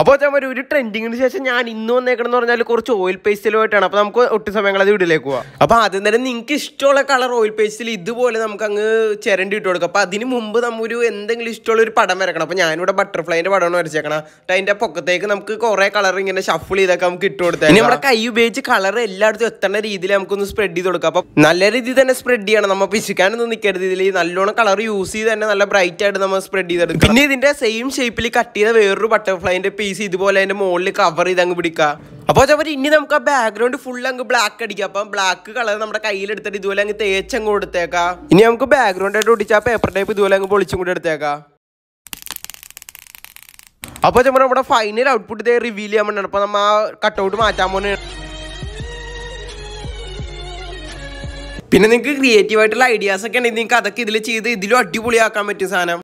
അപ്പോൾ ചമ്മ ഒരു ട്രെൻഡിങ്ങിന് ശേഷം ഞാൻ ഇന്ന് എന്ന് പറഞ്ഞാൽ കുറച്ച് ഓയിൽ പേസ്റ്റിലുമായിട്ടാണ് അപ്പോൾ നമുക്ക് ഒട്ടും സമയങ്ങൾ അത് വീട്ടിലേക്ക് പോവാം അപ്പോൾ ആദ്യം തന്നെ നിങ്ങൾക്ക് ഇഷ്ടമുള്ള കളർ ഓയിൽ പേസ്റ്റിൽ ഇതുപോലെ നമുക്ക് അങ്ങ് ചിരണ്ടി ഇട്ട് കൊടുക്കാം അപ്പോൾ അതിന് മുമ്പ് നമ്മൊരു എന്തെങ്കിലും ഇഷ്ടമുള്ള ഒരു പടം വരക്കണം അപ്പോൾ ഞാനിവിടെ ബട്ടർഫ്ലൈൻ്റെ പടമാണ് വരച്ചേക്കണം അതിൻ്റെ പൊക്കത്തേക്ക് നമുക്ക് കുറേ കളർ ഇങ്ങനെ ഷഫിൾ ചെയ്തൊക്കെ നമുക്ക് ഇട്ട് കൊടുത്താൽ നമ്മുടെ കൈ ഉപയോഗിച്ച് കളർ എല്ലായിടത്തും എത്തേണ്ട രീതിയിൽ നമുക്കൊന്ന് സ്പ്രെഡ് ചെയ്ത് കൊടുക്കാം അപ്പോൾ നല്ല രീതിയിൽ തന്നെ സ്പ്രെഡ് ചെയ്യണം നമ്മൾ പിശുക്കാനൊന്നും നിൽക്കരുത് ഇതിൽ നല്ലോണം കളർ യൂസ് ചെയ്ത് തന്നെ നല്ല ബ്രൈറ്റ് ആയിട്ട് നമ്മൾ സ്പ്രെഡ് ചെയ്തെടുക്കും പിന്നെ ഇതിൻ്റെ സെയിം ഷേപ്പിൽ കട്ട് ചെയ്ത വേറൊരു ബട്ടർഫ്ലൈൻ്റെ പീസ് ഇതുപോലെ അതിന്റെ മുകളിൽ കവർ ചെയ്ത് അങ്ങ് പിടിക്കുക അപ്പോൾ ചവർ ഇനി നമുക്ക് ആ ബാക്ക്ഗ്രൗണ്ട് ഫുൾ അങ്ങ് ബ്ലാക്ക് അടിക്കാം അപ്പം ബ്ലാക്ക് കളർ നമ്മുടെ കയ്യിലെടുത്തിട്ട് ഇതുപോലെ അങ്ങ് തേച്ചങ്ങ് കൊടുത്തേക്കാം ഇനി നമുക്ക് ബാക്ക്ഗ്രൗണ്ട് ആയിട്ട് ഒടിച്ച് ആ പേപ്പർ ടൈപ്പ് ഇതുപോലെ അങ്ങ് പൊളിച്ചും കൂടി എടുത്തേക്കാം അപ്പോൾ ചമ്മ നമ്മുടെ ഫൈനൽ ഔട്ട്പുട്ട് ഇതേ റിവീൽ ചെയ്യാൻ വേണ്ടി അപ്പോൾ നമ്മൾ ആ കട്ടൗട്ട് മാറ്റാൻ പോകുന്നത് പിന്നെ നിങ്ങൾക്ക് ക്രിയേറ്റീവായിട്ടുള്ള ഐഡിയാസ് ഒക്കെ ഉണ്ടെങ്കിൽ നിങ്ങൾക്ക് അതൊക്കെ ഇതിൽ ചെയ്ത് ഇതിലും അടിപൊളിയാക്കാൻ പറ്റും സാധനം